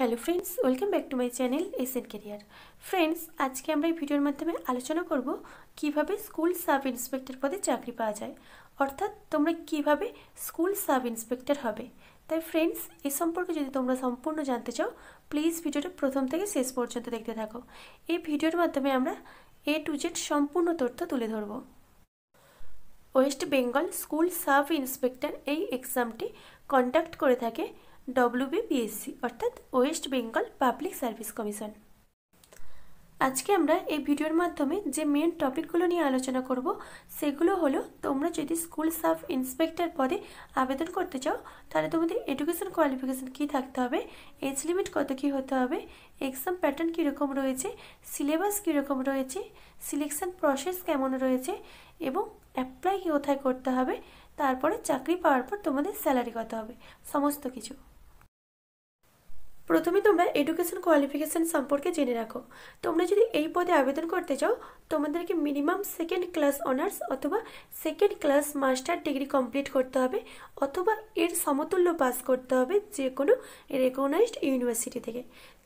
hello friends welcome back to my channel N career friends আজকে আমরা এই ভিডিওর মাধ্যমে আলোচনা করব কিভাবে স্কুল সাব ইন্সপেক্টর পদে চাকরি পাওয়া যায় অর্থাৎ তোমরা কিভাবে স্কুল সাব ইন্সপেক্টর হবে তাই ফ্রেন্ডস এ সম্পর্কে যদি তোমরা সম্পূর্ণ জানতে চাও প্লিজ ভিডিওটা প্রথম থেকে শেষ পর্যন্ত দেখতে থাকো এই ভিডিওর মাধ্যমে আমরা এ টু জেড সম্পূর্ণ তথ্য তুলে ধরব West Bengal school sub inspector এই এক্সামটি কন্ডাক্ট করে থাকে ডব্লিউবিপিএসসি অর্থাৎ West Bengal Public Service Commission আজকে আমরা এই ভিডিওর মাধ্যমে যে মেন টপিকগুলো নিয়ে আলোচনা করব সেগুলো হলো তোমরা যদি স্কুল সাব ইন্সপেক্টর পদে আবেদন করতে চাও তাহলে তোমাদের এডুকেশন কোয়ালিফিকেশন কী থাকতে হবে এজ লিমিট কত কী হতে হবে এক্সাম প্যাটার্ন কীরকম রয়েছে সিলেবাস কীরকম রয়েছে সিলেকশন প্রসেস কেমন রয়েছে এবং অ্যাপ্লাই কোথায় করতে হবে তারপরে চাকরি পাওয়ার পর তোমাদের স্যালারি কত হবে সমস্ত কিছু প্রথমে তোমরা এডুকেশন কোয়ালিফিকেশান সম্পর্কে জেনে রাখো তোমরা যদি এই পদে আবেদন করতে চাও তোমাদেরকে মিনিমাম সেকেন্ড ক্লাস অনার্স অথবা second class master degree complete করতে হবে অথবা এর সমতুল্য পাস করতে হবে যে কোনো রেকগনাইজড ইউনিভার্সিটি থেকে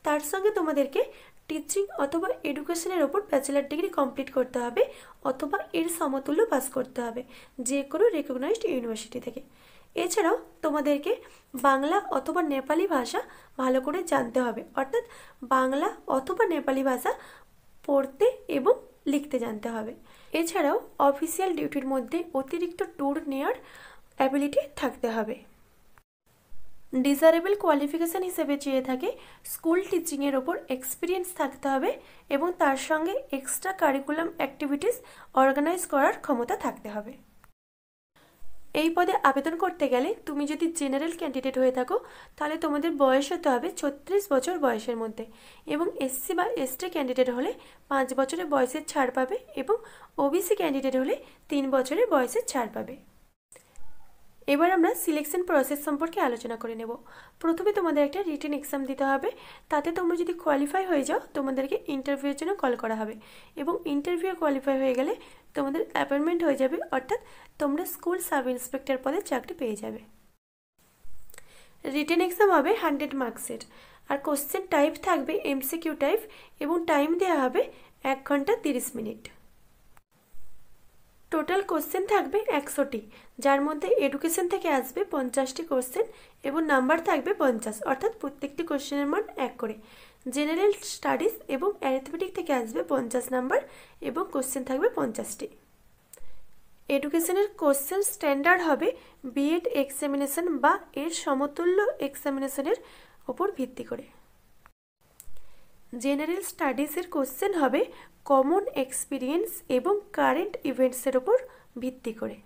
তার সঙ্গে তোমাদেরকে টিচিং অথবা এডুকেশনের ওপর ব্যাচেলার ডিগ্রি কমপ্লিট করতে হবে অথবা এর সমতুল্য পাস করতে হবে যে কোনো রেকগনাইজড ইউনিভার্সিটি থেকে এছাড়াও তোমাদেরকে বাংলা অথবা নেপালি ভাষা ভালো করে জানতে হবে অর্থাৎ বাংলা অথবা নেপালি ভাষা পড়তে এবং লিখতে জানতে হবে এছাড়াও অফিসিয়াল ডিউটির মধ্যে অতিরিক্ত ট্যুর নেওয়ার অ্যাবিলিটি থাকতে হবে ডিজারেবল কোয়ালিফিকেশান হিসেবে চেয়ে থাকে স্কুল টিচিংয়ের ওপর এক্সপিরিয়েন্স থাকতে হবে এবং তার সঙ্গে এক্সট্রা কারিকুলাম অ্যাক্টিভিটিস অর্গানাইজ করার ক্ষমতা থাকতে হবে এই পদে আবেদন করতে গেলে তুমি যদি জেনারেল ক্যান্ডিডেট হয়ে থাকো তাহলে তোমাদের বয়স হতে হবে ছত্রিশ বছর বয়সের মধ্যে এবং এসসি বা এসটি ক্যান্ডিডেট হলে পাঁচ বছরের বয়সের ছাড় পাবে এবং ওবিসি ক্যান্ডিডেট হলে তিন বছরের বয়সের ছাড় পাবে এবার আমরা সিলেকশন প্রসেস সম্পর্কে আলোচনা করে নেব প্রথমে তোমাদের একটা রিটেন এক্সাম দিতে হবে তাতে তোমরা যদি কোয়ালিফাই হয়ে যাও তোমাদেরকে ইন্টারভিউয়ের জন্য কল করা হবে এবং ইন্টারভিউ কোয়ালিফাই হয়ে গেলে তোমাদের অ্যাপয়েন্টমেন্ট হয়ে যাবে অর্থাৎ তোমরা স্কুল সাব ইন্সপেক্টর পদে চাকরি পেয়ে যাবে রিটেন এক্সাম হবে হান্ড্রেড মার্কসের আর কোশ্চেন টাইপ থাকবে এমসিকিউ টাইপ এবং টাইম দেওয়া হবে এক ঘন্টা তিরিশ মিনিট টোটাল কোশ্চেন থাকবে একশোটি যার মধ্যে এডুকেশন থেকে আসবে পঞ্চাশটি কোশ্চেন এবং নাম্বার থাকবে পঞ্চাশ অর্থাৎ প্রত্যেকটি কোশ্চেনের মান এক করে জেনারেল স্টাডিজ এবং অ্যারিথমেটিক থেকে আসবে পঞ্চাশ নাম্বার এবং কোশ্চেন থাকবে পঞ্চাশটি এডুকেশনের কোশ্চেন স্ট্যান্ডার্ড হবে বিএড এক্সামিনেশন বা এর সমতুল্য এক্সামিনেশনের ওপর ভিত্তি করে জেনারেল স্টাডিজের কোশ্চেন হবে কমন এক্সপিরিয়েন্স এবং কারেন্ট ইভেন্টসের ওপর ভিত্তি করে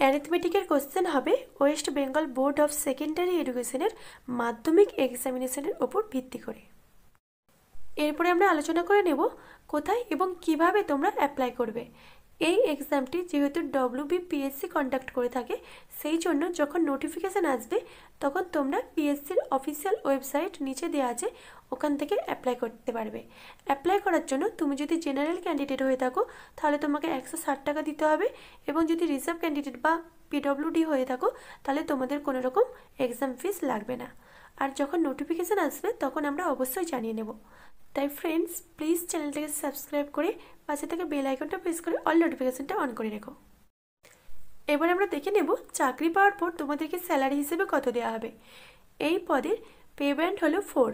অ্যারিথমেটিকের কোশ্চেন হবে West Bengal Board of Secondary এডুকেশনের মাধ্যমিক এক্সামিনেশনের ওপর ভিত্তি করে এরপরে আমরা আলোচনা করে নেব কোথায় এবং কিভাবে তোমরা অ্যাপ্লাই করবে এই এক্সামটি যেহেতু ডব্লিউবিপিএসসি কন্ডাক্ট করে থাকে সেই জন্য যখন নোটিফিকেশান আসবে তখন তোমরা পিএসসির অফিসিয়াল ওয়েবসাইট নিচে দেওয়া আছে ওখান থেকে অ্যাপ্লাই করতে পারবে অ্যাপ্লাই করার জন্য তুমি যদি জেনারেল ক্যান্ডিডেট হয়ে থাকো তাহলে তোমাকে একশো ষাট টাকা দিতে হবে এবং যদি রিজার্ভ ক্যান্ডিডেট বা পিডব্লিউডি হয়ে থাকো তাহলে তোমাদের কোনো রকম এক্সাম ফিস লাগবে না আর যখন নোটিফিকেশান আসবে তখন আমরা অবশ্যই জানিয়ে নেব তাই ফ্রেন্ডস প্লিজ চ্যানেলটাকে সাবস্ক্রাইব করে পাশে থেকে বেল আইকনটা প্রেস করে অল নোটিফিকেশানটা অন করে রেখো এবার আমরা দেখে নেব চাকরি পাওয়ার পর তোমাদেরকে স্যালারি হিসেবে কত দেওয়া হবে এই পদের পে ব্যান্ড হলো ফোর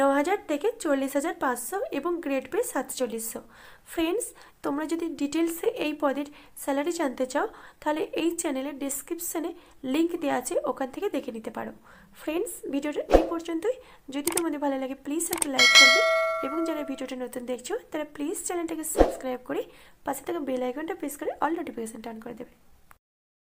ন হাজার থেকে চল্লিশ হাজার পাঁচশো এবং গ্রেড পে সাতচল্লিশশো ফ্রেন্ডস তোমরা যদি ডিটেলসে এই পদের স্যালারি জানতে চাও তাহলে এই চ্যানেলের ডিসক্রিপশানে লিঙ্ক দেওয়া আছে ওখান থেকে দেখে নিতে পারো ফ্রেন্ডস ভিডিওটা এই পর্যন্তই যদি তোমাদের ভালো লাগে প্লিজ একটা লাইক করবে এবং যারা ভিডিওটা নতুন দেখছো তারা প্লিজ চ্যানেলটাকে সাবস্ক্রাইব করে পাশে থাকা বেল আইকনটা প্রেস করে অল নোটিফিকেশান টার্ন করে দেবে